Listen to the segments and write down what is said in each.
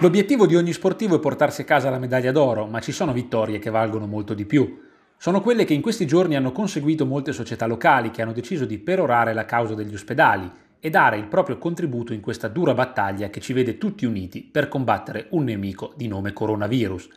L'obiettivo di ogni sportivo è portarsi a casa la medaglia d'oro, ma ci sono vittorie che valgono molto di più. Sono quelle che in questi giorni hanno conseguito molte società locali che hanno deciso di perorare la causa degli ospedali e dare il proprio contributo in questa dura battaglia che ci vede tutti uniti per combattere un nemico di nome coronavirus.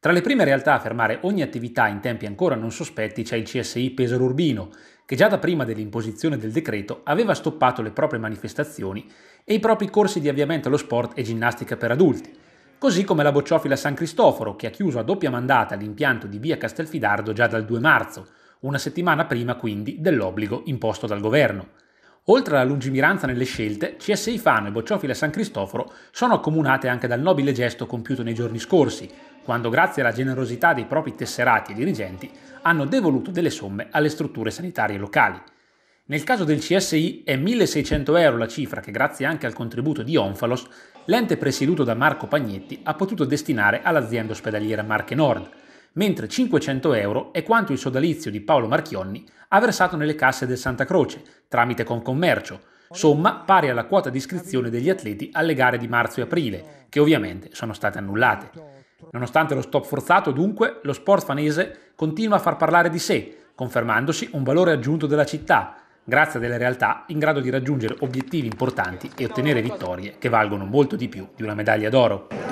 Tra le prime realtà a fermare ogni attività in tempi ancora non sospetti c'è il CSI Pesaro Urbino, che già da prima dell'imposizione del decreto aveva stoppato le proprie manifestazioni e i propri corsi di avviamento allo sport e ginnastica per adulti, così come la bocciofila San Cristoforo che ha chiuso a doppia mandata l'impianto di via Castelfidardo già dal 2 marzo, una settimana prima quindi dell'obbligo imposto dal governo. Oltre alla lungimiranza nelle scelte, CSI Fano e Bocciofila San Cristoforo sono accomunate anche dal nobile gesto compiuto nei giorni scorsi, quando grazie alla generosità dei propri tesserati e dirigenti hanno devoluto delle somme alle strutture sanitarie locali. Nel caso del CSI è 1600 euro la cifra che grazie anche al contributo di Onfalos, l'ente presieduto da Marco Pagnetti ha potuto destinare all'azienda ospedaliera Marche Nord, mentre 500 euro è quanto il sodalizio di Paolo Marchionni ha versato nelle casse del Santa Croce, tramite Concommercio, somma pari alla quota di iscrizione degli atleti alle gare di marzo e aprile, che ovviamente sono state annullate. Nonostante lo stop forzato, dunque, lo sport fanese continua a far parlare di sé, confermandosi un valore aggiunto della città, grazie a delle realtà in grado di raggiungere obiettivi importanti e ottenere vittorie che valgono molto di più di una medaglia d'oro.